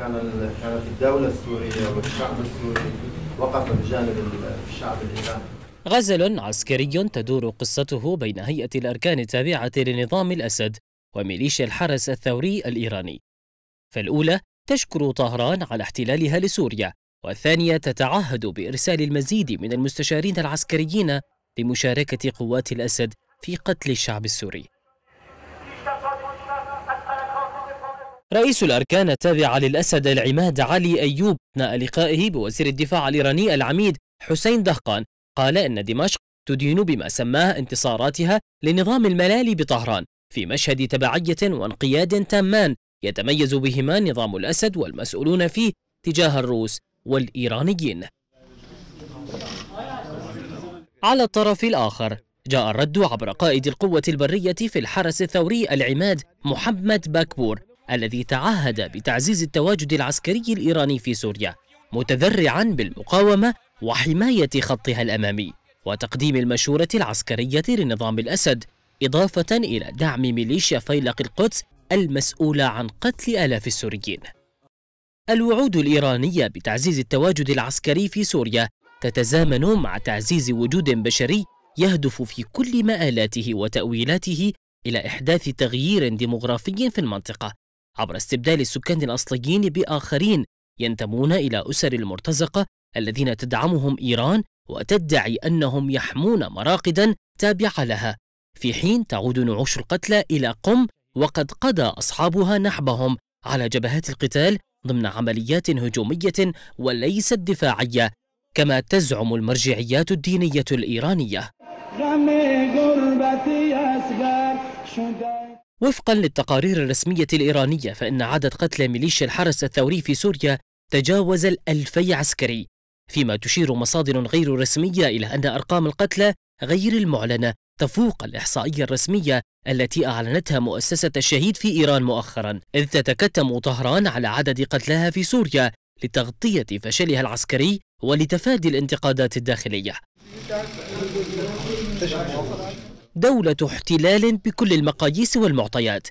كان كانت الدولة السورية والشعب السوري وقف بجانب الشعب الإيراني غزل عسكري تدور قصته بين هيئة الأركان التابعة لنظام الأسد وميليشيا الحرس الثوري الإيراني فالأولى تشكر طهران على احتلالها لسوريا والثانية تتعهد بإرسال المزيد من المستشارين العسكريين لمشاركة قوات الأسد في قتل الشعب السوري رئيس الأركان التابعة للأسد العماد علي أيوب أثناء لقائه بوزير الدفاع الإيراني العميد حسين دهقان قال إن دمشق تدين بما سماه انتصاراتها لنظام الملالي بطهران في مشهد تبعية وانقياد تامان يتميز بهما نظام الأسد والمسؤولون فيه تجاه الروس والإيرانيين على الطرف الآخر جاء الرد عبر قائد القوة البرية في الحرس الثوري العماد محمد باكبور الذي تعهد بتعزيز التواجد العسكري الإيراني في سوريا متذرعا بالمقاومة وحماية خطها الأمامي وتقديم المشورة العسكرية لنظام الأسد إضافة إلى دعم ميليشيا فيلق القدس المسؤولة عن قتل آلاف السوريين الوعود الإيرانية بتعزيز التواجد العسكري في سوريا تتزامن مع تعزيز وجود بشري يهدف في كل مآلاته وتأويلاته إلى إحداث تغيير ديمغرافي في المنطقة عبر استبدال السكان الأصليين بآخرين ينتمون إلى أسر المرتزقة الذين تدعمهم إيران وتدعي أنهم يحمون مراقدا تابعة لها في حين تعود نعوش القتلى إلى قم وقد قضى أصحابها نحبهم على جبهات القتال ضمن عمليات هجومية وليست دفاعية كما تزعم المرجعيات الدينية الإيرانية وفقا للتقارير الرسمية الإيرانية فإن عدد قتلى ميليشيا الحرس الثوري في سوريا تجاوز الألفي عسكري فيما تشير مصادر غير رسمية إلى أن أرقام القتلى غير المعلنة تفوق الإحصائية الرسمية التي أعلنتها مؤسسة الشهيد في إيران مؤخرا إذ تتكتم طهران على عدد قتلاها في سوريا لتغطية فشلها العسكري ولتفادي الانتقادات الداخلية دولة احتلال بكل المقاييس والمعطيات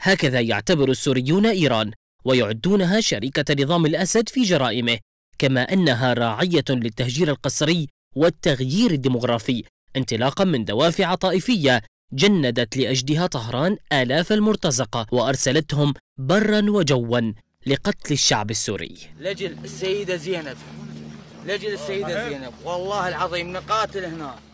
هكذا يعتبر السوريون إيران ويعدونها شريكة نظام الأسد في جرائمه كما أنها راعية للتهجير القسري والتغيير الديمغرافي انطلاقا من دوافع طائفية جندت لأجلها طهران آلاف المرتزقة وأرسلتهم برا وجوا لقتل الشعب السوري لجل السيدة زينب لجل السيدة زينب والله العظيم نقاتل هنا